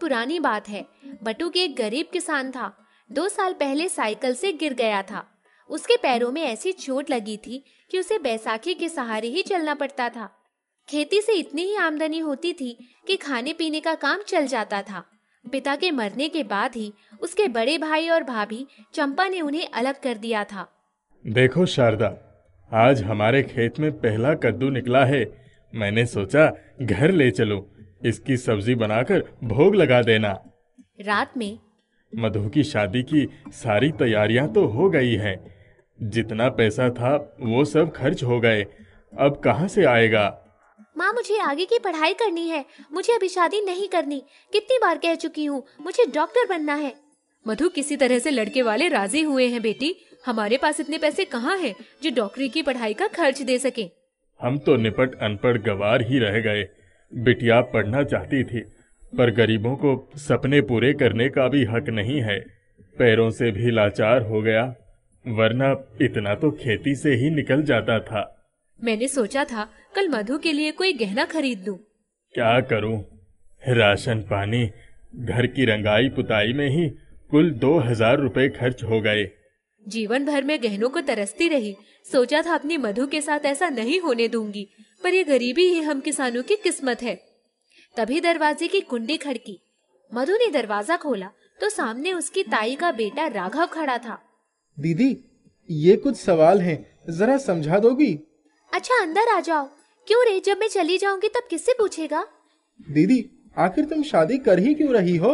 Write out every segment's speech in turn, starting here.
पुरानी बात है बटुक एक गरीब किसान था दो साल पहले साइकिल से गिर गया था उसके पैरों में ऐसी चोट लगी थी कि उसे बैसाखी के सहारे ही चलना पड़ता था खेती से इतनी ही आमदनी होती थी कि खाने पीने का काम चल जाता था पिता के मरने के बाद ही उसके बड़े भाई और भाभी चंपा ने उन्हें अलग कर दिया था देखो शारदा आज हमारे खेत में पहला कद्दू निकला है मैंने सोचा घर ले चलो इसकी सब्जी बनाकर भोग लगा देना रात में मधु की शादी की सारी तैयारियां तो हो गई हैं। जितना पैसा था वो सब खर्च हो गए अब कहाँ से आएगा माँ मुझे आगे की पढ़ाई करनी है मुझे अभी शादी नहीं करनी कितनी बार कह चुकी हूँ मुझे डॉक्टर बनना है मधु किसी तरह से लड़के वाले राजी हुए हैं बेटी हमारे पास इतने पैसे कहाँ हैं जो डॉक्टरी की पढ़ाई का खर्च दे सके हम तो निपट अनपढ़ गवार ही रह गए बिटिया पढ़ना चाहती थी पर गरीबों को सपने पूरे करने का भी हक नहीं है पैरों से भी लाचार हो गया वरना इतना तो खेती से ही निकल जाता था मैंने सोचा था कल मधु के लिए कोई गहना खरीद लूं। क्या करूं? राशन पानी घर की रंगाई पुताई में ही कुल दो हजार रूपए खर्च हो गए जीवन भर में गहनों को तरसती रही सोचा था अपनी मधु के साथ ऐसा नहीं होने दूंगी पर ये गरीबी ही हम किसानों की किस्मत है तभी दरवाजे की कुंडी खड़की मधु ने दरवाजा खोला तो सामने उसकी ताई का बेटा राघव खड़ा था दीदी ये कुछ सवाल हैं, जरा समझा दोगी अच्छा अंदर आ जाओ क्यों रे जब मैं चली जाऊंगी तब किससे पूछेगा दीदी आखिर तुम शादी कर ही क्यों रही हो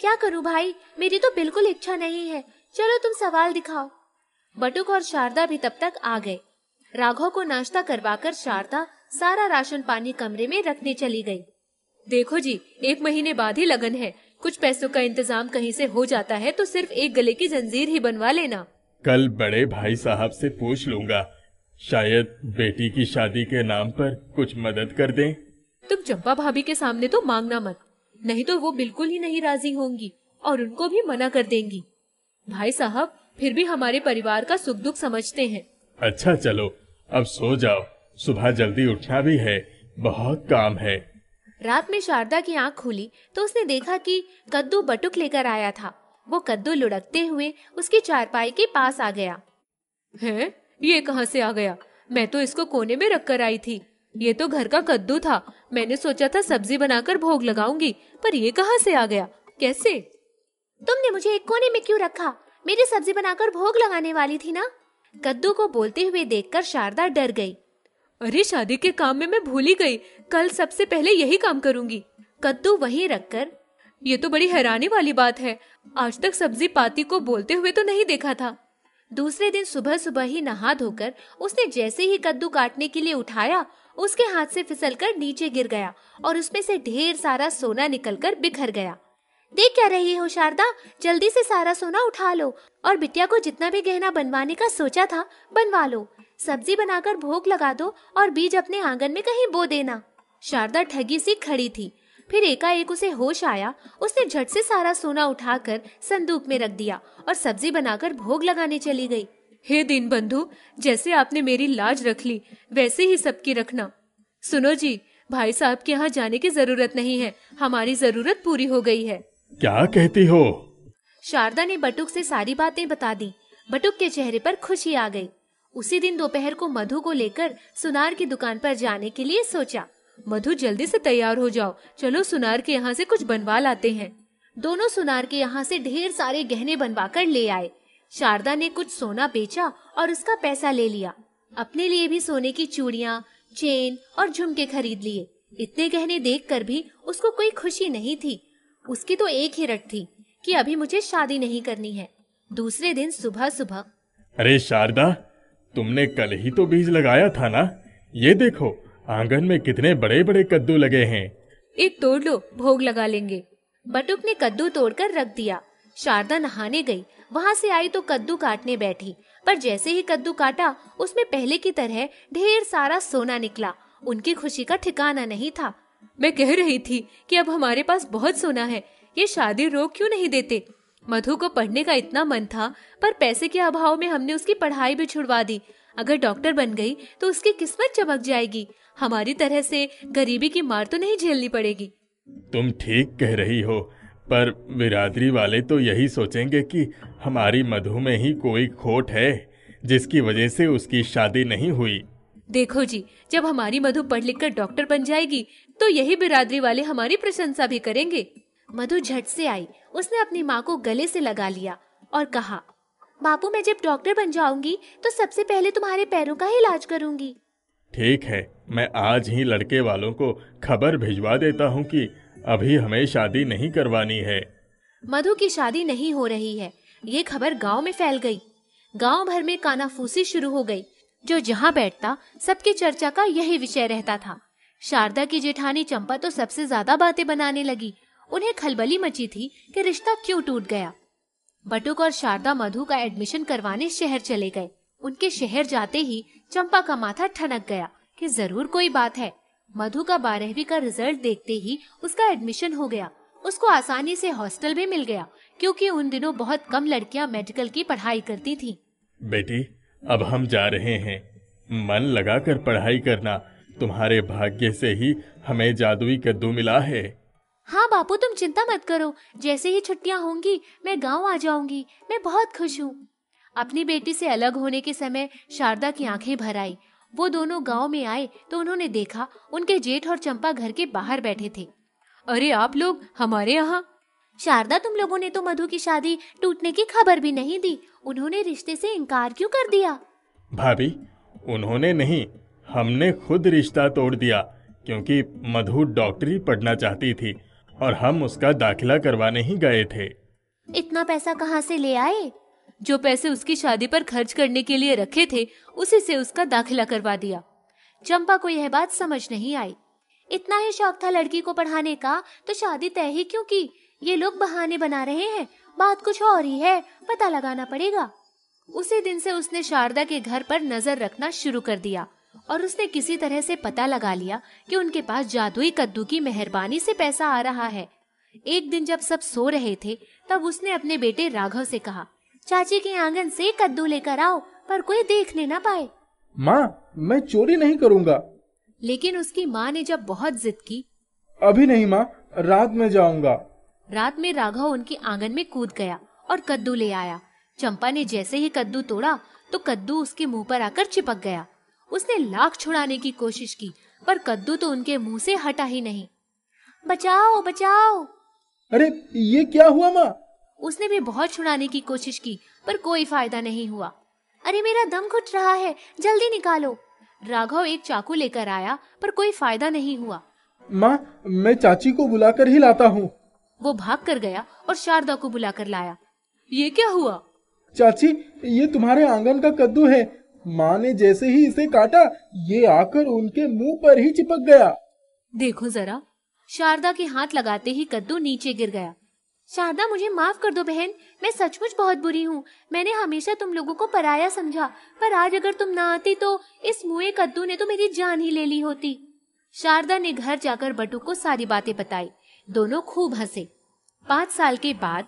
क्या करूं भाई मेरी तो बिल्कुल इच्छा नहीं है चलो तुम सवाल दिखाओ बटुक और शारदा भी तब तक आ गए राघव को नाश्ता करवाकर शारदा सारा राशन पानी कमरे में रखने चली गई। देखो जी एक महीने बाद ही लगन है कुछ पैसों का इंतजाम कहीं से हो जाता है तो सिर्फ एक गले की जंजीर ही बनवा लेना कल बड़े भाई साहब से पूछ लूंगा शायद बेटी की शादी के नाम पर कुछ मदद कर दें। तुम चंपा भाभी के सामने तो मांगना मत नहीं तो वो बिल्कुल ही नहीं राजी होंगी और उनको भी मना कर देंगी भाई साहब फिर भी हमारे परिवार का सुख दुख समझते हैं अच्छा चलो अब सो जाओ सुबह जल्दी उठना भी है बहुत काम है रात में शारदा की आंख खुली तो उसने देखा कि कद्दू बटुक लेकर आया था वो कद्दू लुढ़कते हुए उसकी चारपाई के पास आ गया है ये कहाँ से आ गया मैं तो इसको कोने में रख कर आई थी ये तो घर का कद्दू था मैंने सोचा था सब्जी बनाकर भोग लगाऊंगी पर ये कहाँ से आ गया कैसे तुमने मुझे एक कोने में क्यों रखा मेरी सब्जी बनाकर भोग लगाने वाली थी ना कद्दू को बोलते हुए देखकर शारदा डर गई अरे शादी के काम में मैं भूल ही गई कल सबसे पहले यही काम करूंगी कद्दू वहीं रखकर ये तो बड़ी हैरानी वाली बात है आज तक सब्जी पाती को बोलते हुए तो नहीं देखा था दूसरे दिन सुबह सुबह ही नहा धोकर उसने जैसे ही कद्दू काटने के लिए उठाया उसके हाथ से फिसलकर नीचे गिर गया और उसमें से ढेर सारा सोना निकलकर बिखर गया देख क्या रही हो शारदा जल्दी से सारा सोना उठा लो और बिटिया को जितना भी गहना बनवाने का सोचा था बनवा लो सब्जी बनाकर भोग लगा दो और बीज अपने आंगन में कहीं बो देना शारदा ठगी सी खड़ी थी फिर एकाएक उसे होश आया उसने झट से सारा सोना उठाकर संदूक में रख दिया और सब्जी बनाकर भोग लगाने चली गई हे दीन बंधु जैसे आपने मेरी लाज रख ली वैसे ही सबकी रखना सुनो जी भाई साहब के यहाँ जाने की जरूरत नहीं है हमारी जरूरत पूरी हो गई है क्या कहती हो शारदा ने बटुक से सारी बातें बता दी बटुक के चेहरे पर खुशी आ गई उसी दिन दोपहर को मधु को लेकर सुनार की दुकान पर जाने के लिए सोचा मधु जल्दी से तैयार हो जाओ चलो सुनार के यहाँ से कुछ बनवा लाते हैं दोनों सुनार के यहाँ से ढेर सारे गहने बनवा कर ले आए शारदा ने कुछ सोना बेचा और उसका पैसा ले लिया अपने लिए भी सोने की चूड़िया चेन और झुमके खरीद लिए इतने गहने देख कर भी उसको कोई खुशी नहीं थी उसकी तो एक ही रट थी कि अभी मुझे शादी नहीं करनी है दूसरे दिन सुबह सुबह अरे शारदा तुमने कल ही तो बीज लगाया था ना ये देखो आंगन में कितने बड़े बड़े कद्दू लगे हैं एक तोड़ लो भोग लगा लेंगे बटुक ने कद्दू तोड़कर रख दिया शारदा नहाने गई वहाँ से आई तो कद्दू काटने बैठी पर जैसे ही कद्दू काटा उसमें पहले की तरह ढेर सारा सोना निकला उनकी खुशी का ठिकाना नहीं था मैं कह रही थी कि अब हमारे पास बहुत सोना है ये शादी रोक क्यों नहीं देते मधु को पढ़ने का इतना मन था पर पैसे के अभाव में हमने उसकी पढ़ाई भी छुड़वा दी अगर डॉक्टर बन गई तो उसकी किस्मत चमक जाएगी हमारी तरह से गरीबी की मार तो नहीं झेलनी पड़ेगी तुम ठीक कह रही हो पर बिरादरी वाले तो यही सोचेंगे कि हमारी मधु में ही कोई खोट है जिसकी वजह से उसकी शादी नहीं हुई देखो जी जब हमारी मधु पढ़ लिख कर डॉक्टर बन जाएगी तो यही बिरादरी वाले हमारी प्रशंसा भी करेंगे मधु झट से आई उसने अपनी माँ को गले से लगा लिया और कहा बापू मैं जब डॉक्टर बन जाऊंगी तो सबसे पहले तुम्हारे पैरों का ही इलाज करूंगी ठीक है मैं आज ही लड़के वालों को खबर भिजवा देता हूँ कि अभी हमें शादी नहीं करवानी है मधु की शादी नहीं हो रही है ये खबर गांव में फैल गई गांव भर में कानाफूसी शुरू हो गई जो जहाँ बैठता सबकी चर्चा का यही विषय रहता था शारदा की जेठानी चंपा तो सबसे ज्यादा बातें बनाने लगी उन्हें खलबली मची थी कि रिश्ता क्यों टूट गया बटुक और शारदा मधु का एडमिशन करवाने शहर चले गए उनके शहर जाते ही चंपा का माथा ठनक गया कि जरूर कोई बात है मधु का बारहवीं का रिजल्ट देखते ही उसका एडमिशन हो गया उसको आसानी से हॉस्टल भी मिल गया क्योंकि उन दिनों बहुत कम लड़कियां मेडिकल की पढ़ाई करती थी बेटी अब हम जा रहे हैं मन लगाकर पढ़ाई करना तुम्हारे भाग्य से ही हमें जादुई कद्दू मिला है हाँ बापू तुम चिंता मत करो जैसे ही छुट्टियाँ होंगी मैं गांव आ जाऊंगी मैं बहुत खुश हूँ अपनी बेटी से अलग होने के समय शारदा की आंखें भर आई वो दोनों गांव में आए तो उन्होंने देखा उनके जेठ और चंपा घर के बाहर बैठे थे अरे आप लोग हमारे यहाँ शारदा तुम लोगों ने तो मधु की शादी टूटने की खबर भी नहीं दी उन्होंने रिश्ते से इनकार क्यों कर दिया भाभी उन्होंने नहीं हमने खुद रिश्ता तोड़ दिया क्योंकि मधु डॉक्टरी पढ़ना चाहती थी और हम उसका दाखिला करवाने ही गए थे इतना पैसा कहाँ से ले आए जो पैसे उसकी शादी पर खर्च करने के लिए रखे थे उसी से उसका दाखिला करवा दिया चंपा को यह बात समझ नहीं आई इतना ही शौक था लड़की को पढ़ाने का तो शादी तय ही क्यों की ये लोग बहाने बना रहे हैं बात कुछ और ही है पता लगाना पड़ेगा उसी दिन से उसने शारदा के घर पर नजर रखना शुरू कर दिया और उसने किसी तरह से पता लगा लिया कि उनके पास जादुई कद्दू की मेहरबानी से पैसा आ रहा है एक दिन जब सब सो रहे थे तब उसने अपने बेटे राघव से कहा चाची के आंगन से कद्दू लेकर आओ पर कोई देखने ना पाए माँ मैं चोरी नहीं करूँगा लेकिन उसकी माँ ने जब बहुत जिद की अभी नहीं माँ रात में जाऊँगा रात में राघव उनके आंगन में कूद गया और कद्दू ले आया चंपा ने जैसे ही कद्दू तोड़ा तो कद्दू उसके मुंह पर आकर चिपक गया उसने लाख छुड़ाने की कोशिश की पर कद्दू तो उनके मुंह से हटा ही नहीं बचाओ बचाओ अरे ये क्या हुआ माँ उसने भी बहुत छुड़ाने की कोशिश की पर कोई फायदा नहीं हुआ अरे मेरा दम घुट रहा है जल्दी निकालो राघव एक चाकू लेकर आया पर कोई फायदा नहीं हुआ माँ मैं चाची को बुलाकर ही लाता हूँ वो भाग कर गया और शारदा को बुला कर लाया ये क्या हुआ चाची ये तुम्हारे आंगन का कद्दू है माँ ने जैसे ही इसे काटा ये आकर उनके मुंह पर ही चिपक गया देखो जरा शारदा के हाथ लगाते ही कद्दू नीचे गिर गया शारदा मुझे माफ कर दो बहन मैं सचमुच बहुत बुरी हूँ मैंने हमेशा तुम लोगों को पराया समझा पर आज अगर तुम ना आती तो इस मुए कद्दू ने तो मेरी जान ही ले ली होती शारदा ने घर जाकर बटू को सारी बातें बताई दोनों खूब हंसे पाँच साल के बाद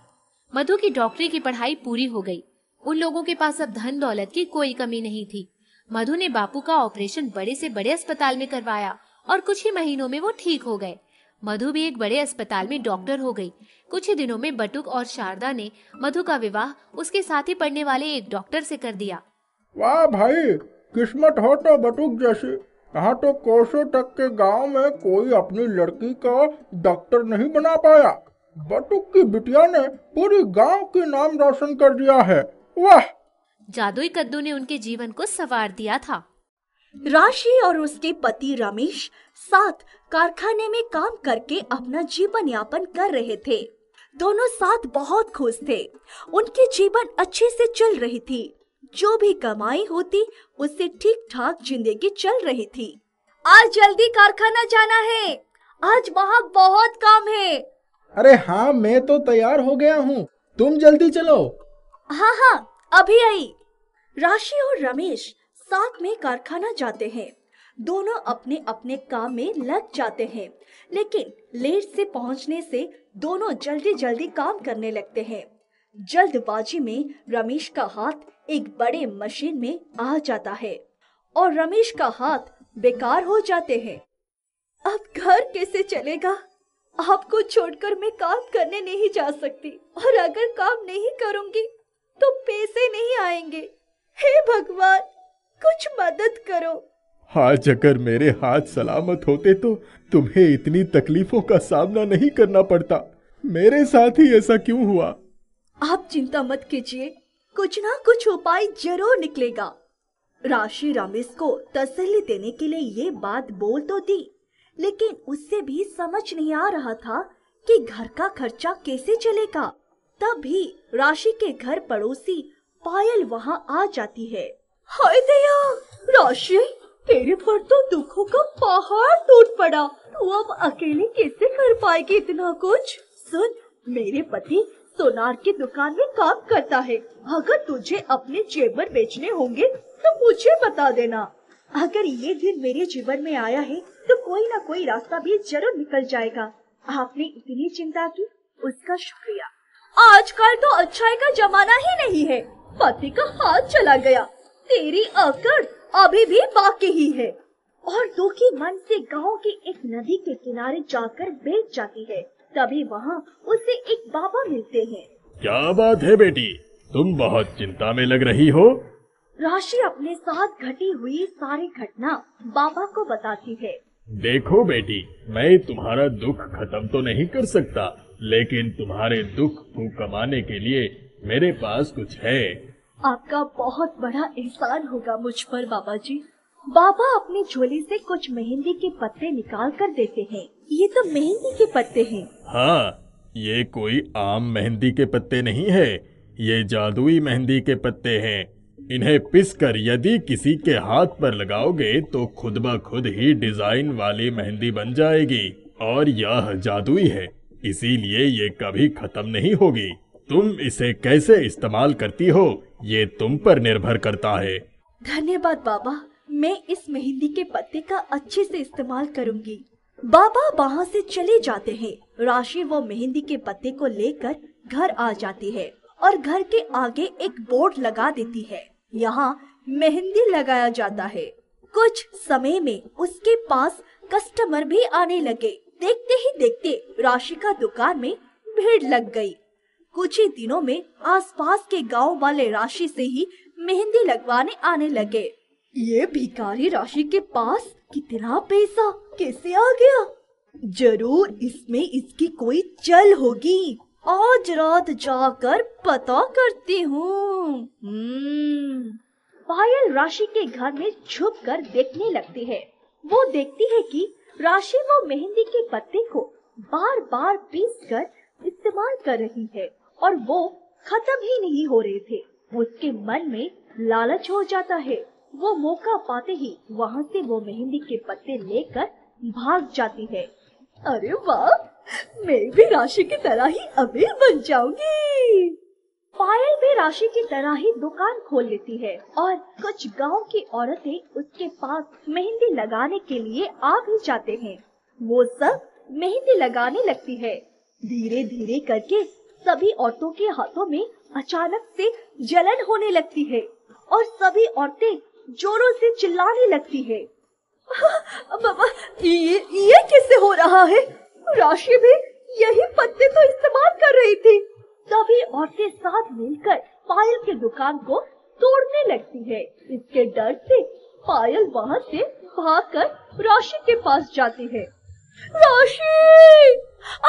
मधु की डॉक्टरी की पढ़ाई पूरी हो गई उन लोगों के पास अब धन दौलत की कोई कमी नहीं थी मधु ने बापू का ऑपरेशन बड़े से बड़े अस्पताल में करवाया और कुछ ही महीनों में वो ठीक हो गए मधु भी एक बड़े अस्पताल में डॉक्टर हो गई कुछ ही दिनों में बटुक और शारदा ने मधु का विवाह उसके साथ ही पढ़ने वाले एक डॉक्टर से कर दिया वाह भाई किस्मत हो तो बटुक जैसी यहाँ तो कोसों तक के गांव में कोई अपनी लड़की का डॉक्टर नहीं बना पाया बटुक की बिटिया ने पूरे गांव के नाम रोशन कर दिया है वाह जादुई कद्दू ने उनके जीवन को सवार दिया था राशि और उसके पति रमेश साथ कारखाने में काम करके अपना जीवन यापन कर रहे थे दोनों साथ बहुत खुश थे उनके जीवन अच्छे से चल रही थी जो भी कमाई होती उससे ठीक ठाक जिंदगी चल रही थी आज जल्दी कारखाना जाना है आज वहाँ बहुत काम है अरे हाँ मैं तो तैयार हो गया हूँ तुम जल्दी चलो हाँ हाँ अभी आई राशि और रमेश साथ में कारखाना जाते हैं दोनों अपने अपने काम में लग जाते हैं लेकिन लेट से पहुंचने से दोनों जल्दी जल्दी काम करने लगते हैं जल्दबाजी में रमेश का हाथ एक बड़े मशीन में आ जाता है और रमेश का हाथ बेकार हो जाते हैं अब घर कैसे चलेगा आपको छोड़कर मैं काम करने नहीं जा सकती और अगर काम नहीं करूंगी तो पैसे नहीं आएंगे हे भगवान कुछ मदद करो आज हाँ, अगर मेरे हाथ सलामत होते तो तुम्हें इतनी तकलीफों का सामना नहीं करना पड़ता मेरे साथ ही ऐसा क्यों हुआ आप चिंता मत कीजिए कुछ ना कुछ उपाय जरूर निकलेगा राशि रमेश को तसल्ली देने के लिए ये बात बोल तो दी लेकिन उससे भी समझ नहीं आ रहा था कि घर का खर्चा कैसे चलेगा तब भी राशि के घर पड़ोसी पायल वहाँ आ जाती है हाय दया राशि तेरे पर तो दुखों का पहाड़ टूट पड़ा तू अब अकेले कैसे कर पाएगी इतना कुछ सुन मेरे पति सोनार की दुकान में काम करता है अगर तुझे अपने जेवर बेचने होंगे तो मुझे बता देना अगर ये दिन मेरे जीवन में आया है तो कोई ना कोई रास्ता भी जरूर निकल जाएगा आपने इतनी चिंता की उसका शुक्रिया आजकल तो अच्छाई का जमाना ही नहीं है पति का हाथ चला गया तेरी अकड़ अभी भी बाकी ही है और दुखी मन से गांव की एक नदी के किनारे जाकर बैठ जाती है तभी वहाँ उसे एक बाबा मिलते हैं क्या बात है बेटी तुम बहुत चिंता में लग रही हो राशि अपने साथ घटी हुई सारी घटना बाबा को बताती है देखो बेटी मैं तुम्हारा दुख खत्म तो नहीं कर सकता लेकिन तुम्हारे दुख को कमाने के लिए मेरे पास कुछ है आपका बहुत बड़ा एहसान होगा मुझ पर बाबा जी बाबा अपनी झोली से कुछ मेहंदी के पत्ते निकाल कर देते हैं ये तो मेहंदी के पत्ते हैं हाँ ये कोई आम मेहंदी के पत्ते नहीं है ये जादुई मेहंदी के पत्ते हैं इन्हें पिसकर यदि किसी के हाथ पर लगाओगे तो खुद ब खुद ही डिजाइन वाली मेहंदी बन जाएगी और यह जादुई है इसीलिए ये कभी खत्म नहीं होगी तुम इसे कैसे इस्तेमाल करती हो ये तुम पर निर्भर करता है धन्यवाद बाबा मैं इस मेहंदी के पत्ते का अच्छे से इस्तेमाल करूंगी बाबा वहाँ से चले जाते हैं राशि वो मेहंदी के पत्ते को लेकर घर आ जाती है और घर के आगे एक बोर्ड लगा देती है यहाँ मेहंदी लगाया जाता है कुछ समय में उसके पास कस्टमर भी आने लगे देखते ही देखते राशि का दुकान में भीड़ लग गई कुछ ही दिनों में आसपास के गांव वाले राशि से ही मेहंदी लगवाने आने लगे ये भिकारी राशि के पास कितना पैसा कैसे आ गया जरूर इसमें इसकी कोई चल होगी आज रात जाकर पता करती हूँ हम्म। पायल राशि के घर में छुप कर देखने लगती है वो देखती है कि राशि वो मेहंदी के पत्ते को बार बार पीस कर इस्तेमाल कर रही है और वो खत्म ही नहीं हो रहे थे उसके मन में लालच हो जाता है वो मौका पाते ही वहाँ से वो मेहंदी के पत्ते लेकर भाग जाती है अरे वाह मैं भी राशि की तरह ही अमीर बन जाऊंगी पायल भी राशि की तरह ही दुकान खोल लेती है और कुछ गांव की औरतें उसके पास मेहंदी लगाने के लिए आ भी जाते हैं वो सब मेहंदी लगाने लगती है धीरे धीरे करके सभी औरतों के हाथों में अचानक से जलन होने लगती है और सभी औरतें जोरों से चिल्लाने लगती है बाबा ये ये कैसे हो रहा है राशि भी यही पत्ते तो इस्तेमाल कर रही थी सभी औरतें साथ मिलकर पायल के दुकान को तोड़ने लगती है इसके डर से पायल वहाँ से भागकर राशि के पास जाती है राशि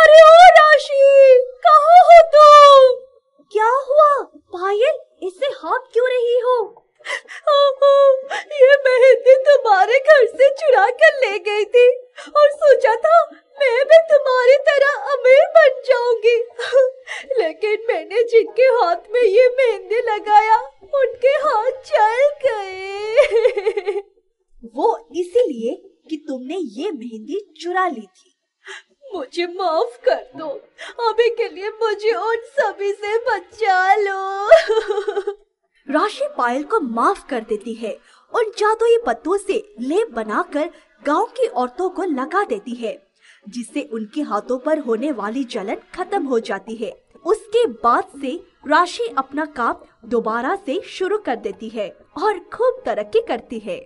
अरे ओ राशि कहाँ हो तुम क्या हुआ पायल इसे हाथ क्यों रही हो हाँ, ये मेहंदी तुम्हारे घर से चुरा कर ले गई थी और सोचा था मैं भी तुम्हारी तरह अमीर बन जाऊंगी लेकिन मैंने जिनके हाथ में ये मेहंदी लगाया उनके हाथ चल गए वो इसीलिए कि तुमने ये मेहंदी चुरा ली थी मुझे माफ कर दो अभी के लिए मुझे उन सभी से बचा लो राशि पायल को माफ कर देती है और जादुई पत्तों से लेप बनाकर गांव की औरतों को लगा देती है जिससे उनके हाथों पर होने वाली जलन खत्म हो जाती है उसके बाद से राशि अपना काम दोबारा से शुरू कर देती है और खूब तरक्की करती है